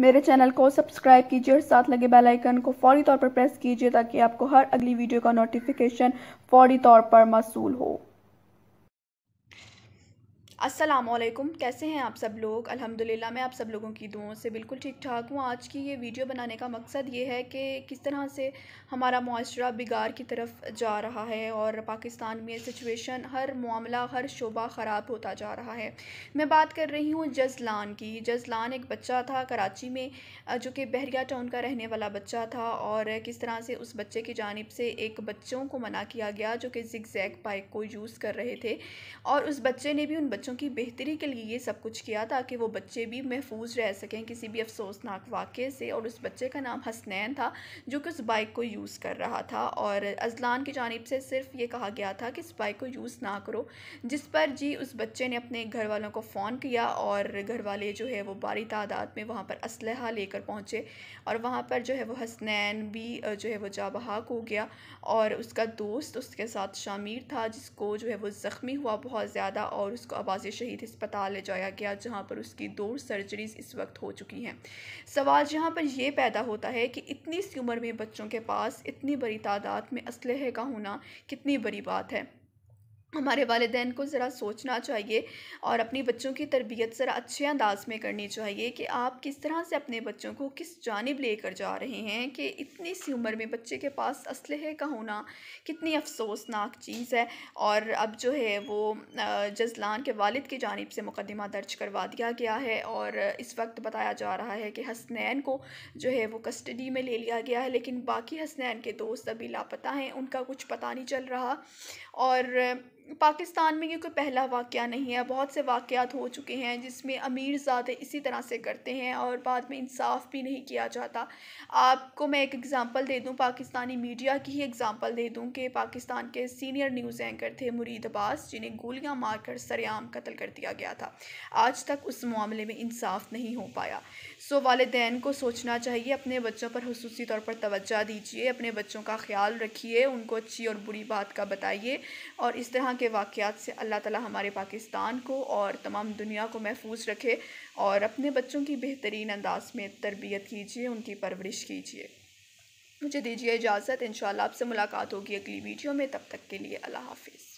मेरे चैनल को सब्सक्राइब कीजिए और साथ लगे बेल आइकन को फौरी तौर पर प्रेस कीजिए ताकि आपको हर अगली वीडियो का नोटिफिकेशन फौरी तौर पर मौसू हो असलकुम कैसे हैं आप सब लोग अल्हम्दुलिल्लाह मैं आप सब लोगों की दुआओं से बिल्कुल ठीक ठाक हूँ आज की ये वीडियो बनाने का मकसद ये है कि किस तरह से हमारा माशरा बिगाड़ की तरफ जा रहा है और पाकिस्तान में सिचुएशन हर मामला हर शोबा ख़राब होता जा रहा है मैं बात कर रही हूँ जजलान की जजलान एक बच्चा था कराची में जो कि बहरिया टाउन का रहने वाला बच्चा था और किस तरह से उस बच्चे की जानब से एक बच्चों को मना किया गया जो कि जिग जैग बाइक को यूज़ कर रहे थे और उस बच्चे ने भी उन बच्चों बच्चों की बेहतरी के लिए ये सब कुछ किया ताकि वो बच्चे भी महफूज रह सकें किसी भी अफसोसनाक वाक़े से और उस बच्चे का नाम हसनैन था जो कि उस बाइक को यूज़ कर रहा था और अजलान की जानब से सिर्फ ये कहा गया था कि इस बाइक को यूज़ ना करो जिस पर जी उस बच्चे ने अपने घर वालों को फ़ोन किया और घर वाले जो है वो भारी तादाद में वहाँ पर इसलहा लेकर पहुँचे और वहाँ पर जो है वह हसनैन भी जो है वो जाबहाक हो गया और उसका दोस्त उसके साथ शामिर था जिसको जो है वो ज़ख्मी हुआ बहुत ज़्यादा और उसको आवाज़ गाजी शहीद अस्पताल ले जाया गया जहाँ पर उसकी दो सर्जरीज इस वक्त हो चुकी हैं सवाल जहाँ पर यह पैदा होता है कि इतनी सी उम्र में बच्चों के पास इतनी बड़ी तादाद में इसलहे का होना कितनी बड़ी बात है हमारे वालदेन को ज़रा सोचना चाहिए और अपनी बच्चों की तरबियत ज़रा अच्छे अंदाज में करनी चाहिए कि आप किस तरह से अपने बच्चों को किस जानब लेकर जा रहे हैं कि इतनी सी उम्र में बच्चे के पास असलहे का होना कितनी अफसोसनाक चीज़ है और अब जो है वो जजलान के वालिद की जानब से मुकदमा दर्ज करवा दिया गया है और इस वक्त बताया जा रहा है कि हसनैन को जो है वो कस्टडी में ले लिया गया है लेकिन बाकी हसनैन के दोस्त अभी लापता हैं उनका कुछ पता नहीं चल रहा और पाकिस्तान में ये कोई पहला वाक़ नहीं है बहुत से वाक़ात हो चुके हैं जिसमें अमीर ज़्यादा इसी तरह से करते हैं और बाद में इंसाफ भी नहीं किया जाता आपको मैं एक एग्ज़ाम्पल दे दूँ पाकिस्तानी मीडिया की ही एग्ज़ाम्पल दे दूँ कि पाकिस्तान के सीनियर न्यूज़ एंकर थे मुरीद अब्बास जिन्हें गोलियाँ मारकर सरेआम कत्ल कर दिया गया था आज तक उस मामले में इंसाफ नहीं हो पाया सो वालदेन को सोचना चाहिए अपने बच्चों पर खसूसी तौर पर तोज्जा दीजिए अपने बच्चों का ख्याल रखिए उनको अच्छी और बुरी बात का बताइए और इस तरह के वाक़ात से अल्लाह ताला हमारे पाकिस्तान को और तमाम दुनिया को महफूज रखे और अपने बच्चों की बेहतरीन अंदाज में तरबियत कीजिए उनकी परवरिश कीजिए मुझे दीजिए इजाज़त इन आपसे मुलाकात होगी अगली वीडियो में तब तक के लिए अल्लाह हाफिज़